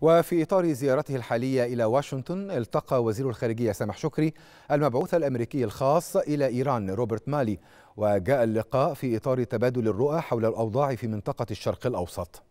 وفي إطار زيارته الحالية إلى واشنطن التقى وزير الخارجية سامح شكري المبعوث الأمريكي الخاص إلى إيران روبرت مالي وجاء اللقاء في إطار تبادل الرؤى حول الأوضاع في منطقة الشرق الأوسط